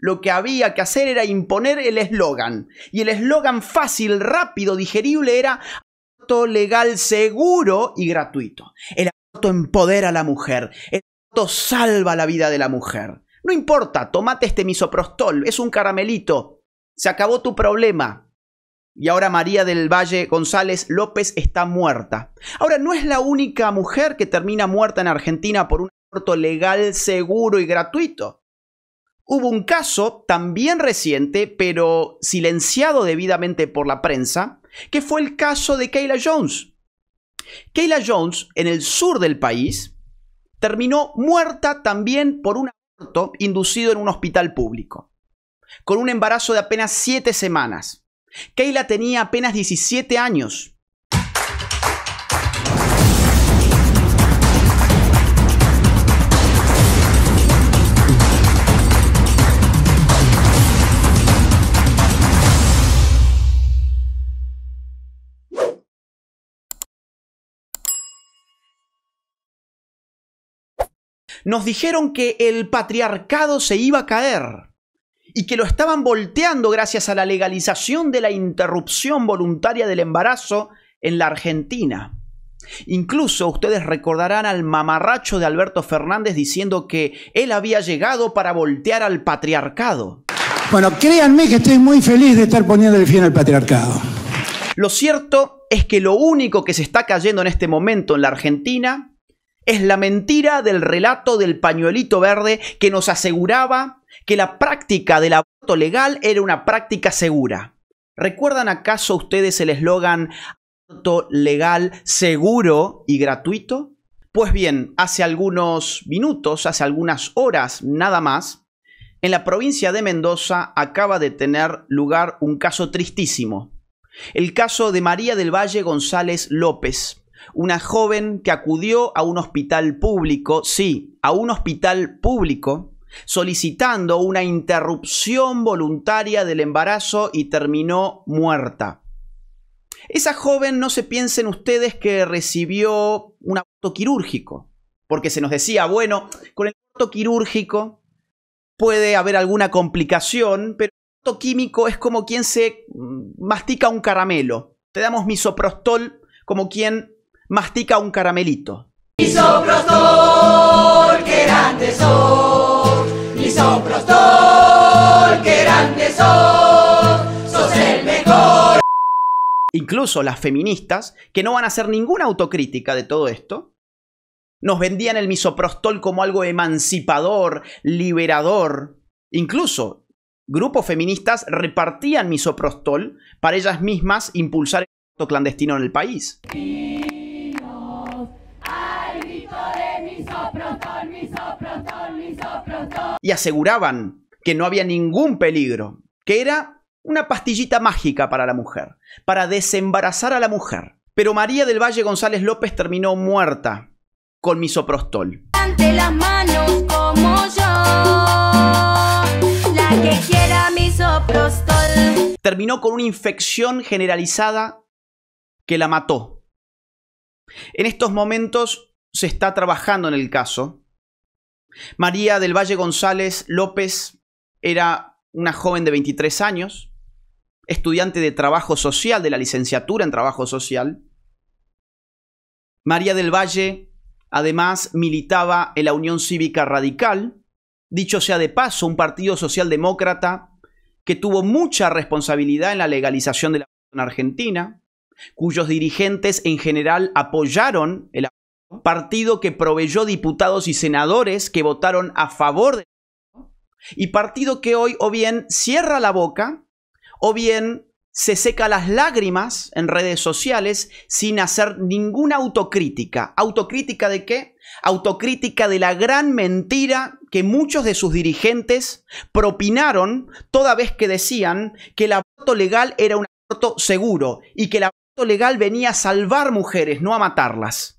Lo que había que hacer era imponer el eslogan. Y el eslogan fácil, rápido, digerible era aborto legal, seguro y gratuito. El aborto empodera a la mujer. El aborto salva la vida de la mujer. No importa, tomate este misoprostol, es un caramelito. Se acabó tu problema. Y ahora María del Valle González López está muerta. Ahora, no es la única mujer que termina muerta en Argentina por un aborto legal, seguro y gratuito. Hubo un caso también reciente, pero silenciado debidamente por la prensa, que fue el caso de Kayla Jones. Kayla Jones, en el sur del país, terminó muerta también por un aborto inducido en un hospital público, con un embarazo de apenas 7 semanas. Kayla tenía apenas 17 años nos dijeron que el patriarcado se iba a caer y que lo estaban volteando gracias a la legalización de la interrupción voluntaria del embarazo en la Argentina. Incluso ustedes recordarán al mamarracho de Alberto Fernández diciendo que él había llegado para voltear al patriarcado. Bueno, créanme que estoy muy feliz de estar poniendo el fin al patriarcado. Lo cierto es que lo único que se está cayendo en este momento en la Argentina es la mentira del relato del pañuelito verde que nos aseguraba que la práctica del aborto legal era una práctica segura. ¿Recuerdan acaso ustedes el eslogan aborto legal, seguro y gratuito? Pues bien, hace algunos minutos, hace algunas horas nada más, en la provincia de Mendoza acaba de tener lugar un caso tristísimo. El caso de María del Valle González López, una joven que acudió a un hospital público, sí, a un hospital público, solicitando una interrupción voluntaria del embarazo y terminó muerta. Esa joven, no se piensen ustedes que recibió un aborto quirúrgico, porque se nos decía, bueno, con el aborto quirúrgico puede haber alguna complicación, pero el aborto químico es como quien se mm, mastica un caramelo. Te damos misoprostol como quien mastica un caramelito. Misoprostol, qué grande el mejor. Incluso las feministas, que no van a hacer ninguna autocrítica de todo esto, nos vendían el misoprostol como algo emancipador, liberador. Incluso grupos feministas repartían misoprostol para ellas mismas impulsar el aborto clandestino en el país. y aseguraban que no había ningún peligro, que era una pastillita mágica para la mujer, para desembarazar a la mujer. Pero María del Valle González López terminó muerta con misoprostol. Ante las manos como yo, la que quiera misoprostol. Terminó con una infección generalizada que la mató. En estos momentos se está trabajando en el caso María del Valle González López era una joven de 23 años, estudiante de trabajo social, de la licenciatura en trabajo social. María del Valle además militaba en la Unión Cívica Radical, dicho sea de paso, un partido socialdemócrata que tuvo mucha responsabilidad en la legalización de la en Argentina, cuyos dirigentes en general apoyaron el partido que proveyó diputados y senadores que votaron a favor de y partido que hoy o bien cierra la boca o bien se seca las lágrimas en redes sociales sin hacer ninguna autocrítica. ¿Autocrítica de qué? Autocrítica de la gran mentira que muchos de sus dirigentes propinaron toda vez que decían que el aborto legal era un aborto seguro y que el aborto legal venía a salvar mujeres, no a matarlas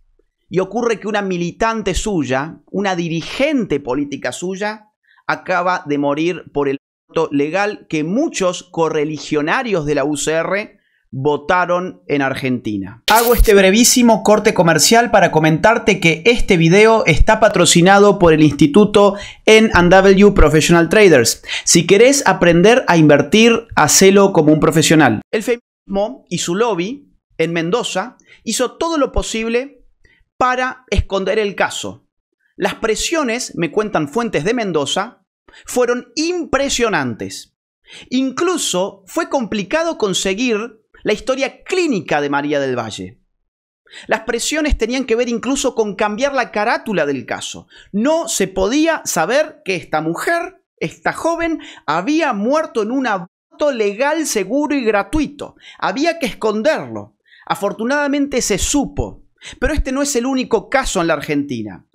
y ocurre que una militante suya, una dirigente política suya, acaba de morir por el voto legal que muchos correligionarios de la UCR votaron en Argentina. Hago este brevísimo corte comercial para comentarte que este video está patrocinado por el instituto NW Professional Traders. Si querés aprender a invertir, hacelo como un profesional. El feminismo y su lobby en Mendoza hizo todo lo posible para esconder el caso. Las presiones, me cuentan fuentes de Mendoza, fueron impresionantes. Incluso fue complicado conseguir la historia clínica de María del Valle. Las presiones tenían que ver incluso con cambiar la carátula del caso. No se podía saber que esta mujer, esta joven, había muerto en un aborto legal, seguro y gratuito. Había que esconderlo. Afortunadamente se supo. Pero este no es el único caso en la Argentina.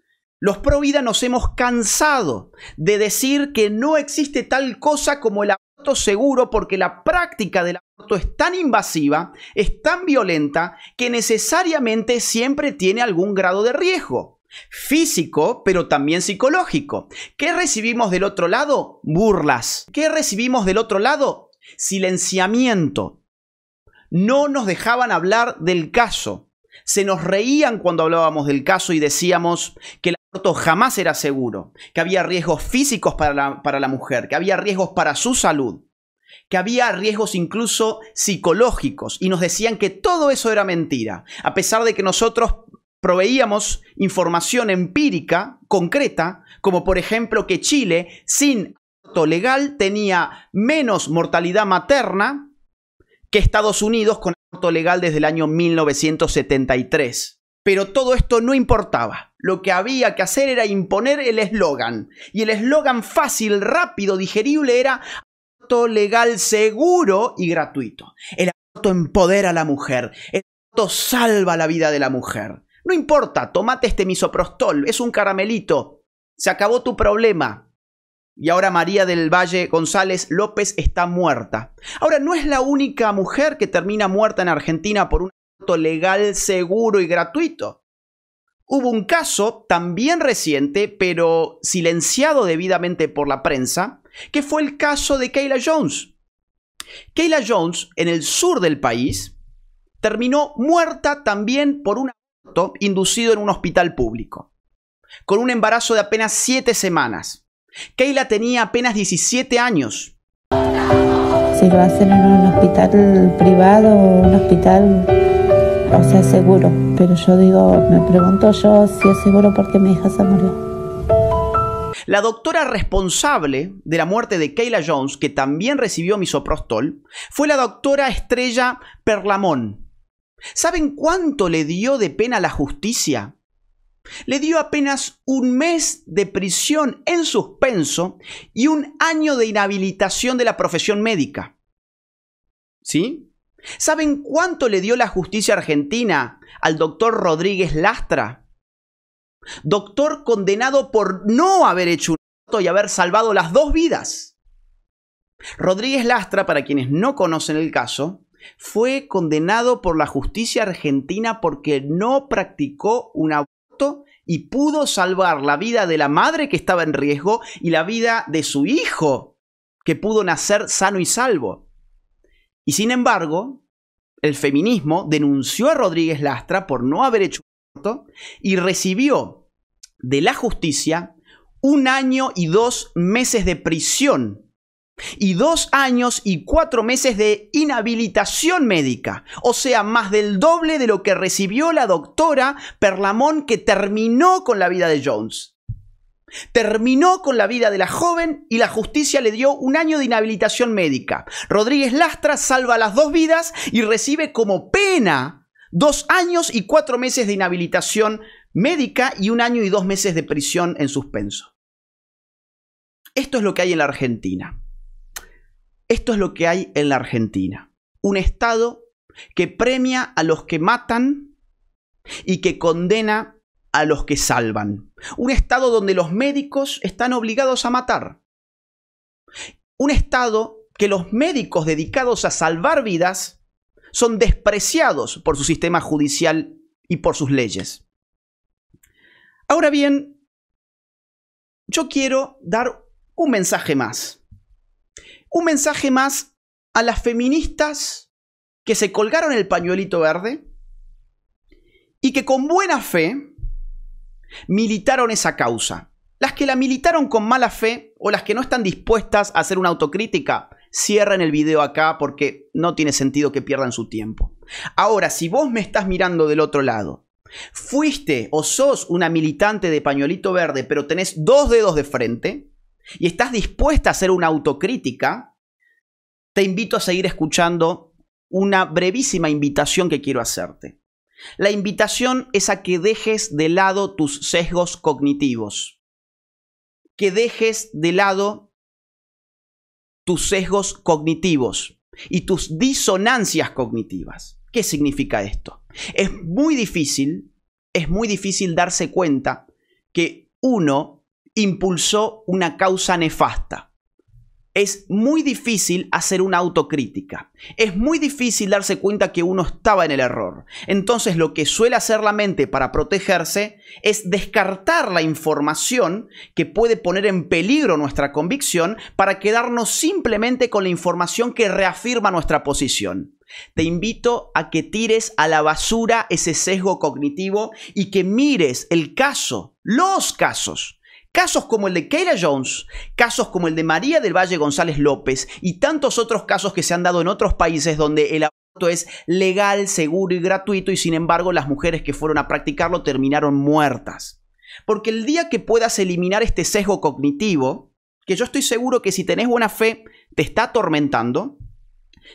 Los pro vida nos hemos cansado de decir que no existe tal cosa como el aborto seguro porque la práctica del aborto es tan invasiva, es tan violenta, que necesariamente siempre tiene algún grado de riesgo. Físico, pero también psicológico. ¿Qué recibimos del otro lado? Burlas. ¿Qué recibimos del otro lado? Silenciamiento. No nos dejaban hablar del caso. Se nos reían cuando hablábamos del caso y decíamos que el aborto jamás era seguro, que había riesgos físicos para la, mujer, que había riesgos para su salud, que había riesgos incluso psicológicos y nos decían que todo eso era mentira, a pesar de que nosotros proveíamos información empírica, concreta, como por ejemplo que Chile, sin aborto legal, tenía menos mortalidad materna que Estados Unidos con aborto legal desde el año 1973. Pero todo esto no importaba. Lo que había que hacer era imponer el eslogan. Y el eslogan fácil, rápido, digerible era aborto legal seguro y gratuito. El aborto empodera a la mujer. El aborto salva la vida de la mujer. No importa, tomate este misoprostol, es un caramelito. Se acabó tu problema y ahora María del Valle González López está muerta. Ahora, no es la única mujer que termina muerta en Argentina por un aborto legal, seguro y gratuito. Hubo un caso también reciente, pero silenciado debidamente por la prensa, que fue el caso de Kayla Jones. Kayla Jones, en el sur del país, terminó muerta también por un aborto inducido en un hospital público, con un embarazo de apenas siete semanas. Keila tenía apenas 17 años. Si lo hacen en un hospital privado o un hospital, o sea, seguro. Pero yo digo, me pregunto yo si es seguro porque mi hija se murió. La doctora responsable de la muerte de Kayla Jones, que también recibió misoprostol, fue la doctora Estrella Perlamón. ¿Saben cuánto le dio de pena la justicia le dio apenas un mes de prisión en suspenso y un año de inhabilitación de la profesión médica. ¿Sí? ¿Saben cuánto le dio la justicia argentina al doctor Rodríguez Lastra? Doctor condenado por no haber hecho un acto y haber salvado las dos vidas. Rodríguez Lastra, para quienes no conocen el caso, fue condenado por la justicia argentina porque no practicó una y pudo salvar la vida de la madre que estaba en riesgo y la vida de su hijo, que pudo nacer sano y salvo. Y sin embargo, el feminismo denunció a Rodríguez Lastra por no haber hecho aborto y recibió de la justicia un año y dos meses de prisión y dos años y cuatro meses de inhabilitación médica, o sea, más del doble de lo que recibió la doctora Perlamón que terminó con la vida de Jones. Terminó con la vida de la joven y la justicia le dio un año de inhabilitación médica. Rodríguez Lastra salva las dos vidas y recibe como pena dos años y cuatro meses de inhabilitación médica y un año y dos meses de prisión en suspenso. Esto es lo que hay en la Argentina. Esto es lo que hay en la Argentina. Un Estado que premia a los que matan y que condena a los que salvan. Un Estado donde los médicos están obligados a matar. Un Estado que los médicos dedicados a salvar vidas son despreciados por su sistema judicial y por sus leyes. Ahora bien, yo quiero dar un mensaje más un mensaje más a las feministas que se colgaron el pañuelito verde y que con buena fe militaron esa causa. Las que la militaron con mala fe o las que no están dispuestas a hacer una autocrítica, cierren el video acá porque no tiene sentido que pierdan su tiempo. Ahora, si vos me estás mirando del otro lado, fuiste o sos una militante de pañuelito verde, pero tenés dos dedos de frente, y estás dispuesta a hacer una autocrítica, te invito a seguir escuchando una brevísima invitación que quiero hacerte. La invitación es a que dejes de lado tus sesgos cognitivos, que dejes de lado tus sesgos cognitivos y tus disonancias cognitivas. ¿Qué significa esto? Es muy difícil, es muy difícil darse cuenta que uno impulsó una causa nefasta. Es muy difícil hacer una autocrítica. Es muy difícil darse cuenta que uno estaba en el error. Entonces lo que suele hacer la mente para protegerse es descartar la información que puede poner en peligro nuestra convicción para quedarnos simplemente con la información que reafirma nuestra posición. Te invito a que tires a la basura ese sesgo cognitivo y que mires el caso, los casos Casos como el de Keira Jones, casos como el de María del Valle González López y tantos otros casos que se han dado en otros países donde el aborto es legal, seguro y gratuito y sin embargo las mujeres que fueron a practicarlo terminaron muertas. Porque el día que puedas eliminar este sesgo cognitivo, que yo estoy seguro que si tenés buena fe te está atormentando,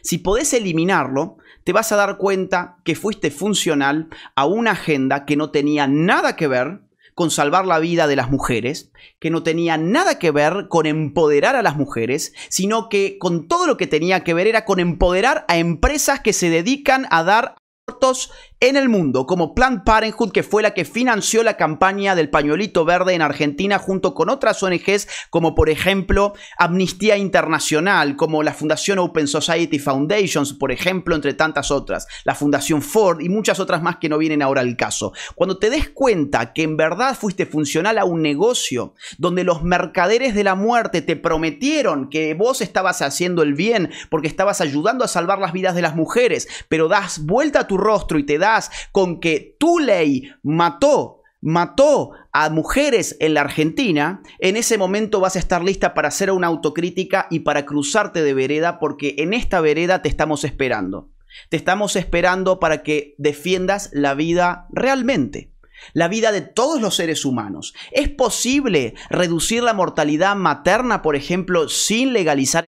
si podés eliminarlo, te vas a dar cuenta que fuiste funcional a una agenda que no tenía nada que ver con salvar la vida de las mujeres, que no tenía nada que ver con empoderar a las mujeres, sino que con todo lo que tenía que ver era con empoderar a empresas que se dedican a dar abortos en el mundo, como Planned Parenthood, que fue la que financió la campaña del pañuelito verde en Argentina, junto con otras ONGs, como por ejemplo Amnistía Internacional, como la Fundación Open Society Foundations, por ejemplo, entre tantas otras, la Fundación Ford y muchas otras más que no vienen ahora al caso. Cuando te des cuenta que en verdad fuiste funcional a un negocio donde los mercaderes de la muerte te prometieron que vos estabas haciendo el bien porque estabas ayudando a salvar las vidas de las mujeres, pero das vuelta a tu rostro y te das con que tu ley mató mató a mujeres en la Argentina, en ese momento vas a estar lista para hacer una autocrítica y para cruzarte de vereda porque en esta vereda te estamos esperando. Te estamos esperando para que defiendas la vida realmente. La vida de todos los seres humanos. ¿Es posible reducir la mortalidad materna, por ejemplo, sin legalizar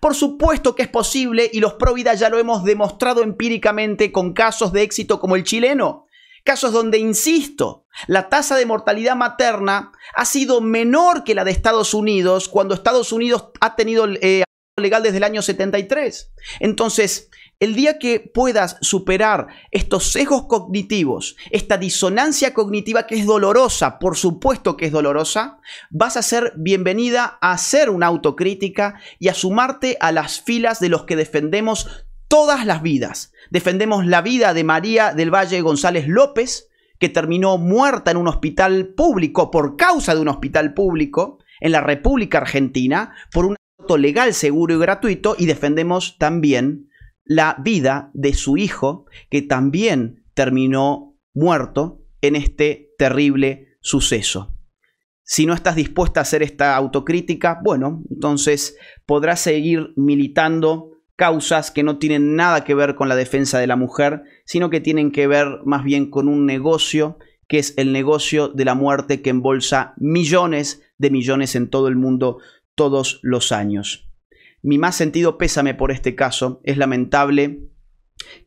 por supuesto que es posible y los Provida ya lo hemos demostrado empíricamente con casos de éxito como el chileno. Casos donde, insisto, la tasa de mortalidad materna ha sido menor que la de Estados Unidos cuando Estados Unidos ha tenido eh, legal desde el año 73. Entonces, el día que puedas superar estos sesgos cognitivos, esta disonancia cognitiva que es dolorosa, por supuesto que es dolorosa, vas a ser bienvenida a hacer una autocrítica y a sumarte a las filas de los que defendemos todas las vidas. Defendemos la vida de María del Valle González López, que terminó muerta en un hospital público por causa de un hospital público en la República Argentina por un acto legal, seguro y gratuito, y defendemos también la vida de su hijo, que también terminó muerto en este terrible suceso. Si no estás dispuesta a hacer esta autocrítica, bueno, entonces podrás seguir militando causas que no tienen nada que ver con la defensa de la mujer, sino que tienen que ver más bien con un negocio, que es el negocio de la muerte que embolsa millones de millones en todo el mundo todos los años. Mi más sentido pésame por este caso. Es lamentable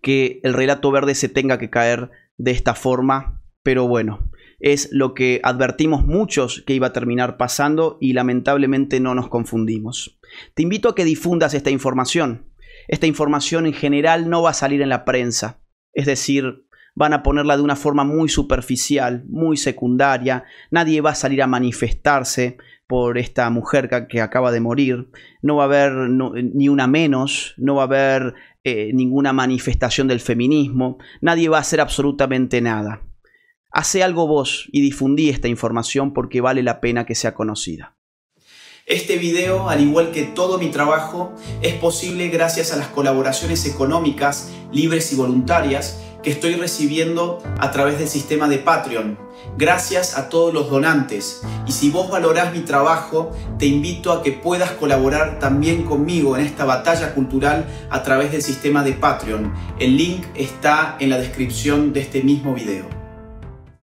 que el relato verde se tenga que caer de esta forma, pero bueno, es lo que advertimos muchos que iba a terminar pasando y lamentablemente no nos confundimos. Te invito a que difundas esta información. Esta información en general no va a salir en la prensa, es decir, van a ponerla de una forma muy superficial, muy secundaria, nadie va a salir a manifestarse, por esta mujer que acaba de morir, no va a haber eh, ni una menos, no va a haber eh, ninguna manifestación del feminismo, nadie va a hacer absolutamente nada. Hace algo vos y difundí esta información porque vale la pena que sea conocida. Este video, al igual que todo mi trabajo, es posible gracias a las colaboraciones económicas, libres y voluntarias estoy recibiendo a través del sistema de Patreon. Gracias a todos los donantes. Y si vos valorás mi trabajo, te invito a que puedas colaborar también conmigo en esta batalla cultural a través del sistema de Patreon. El link está en la descripción de este mismo video.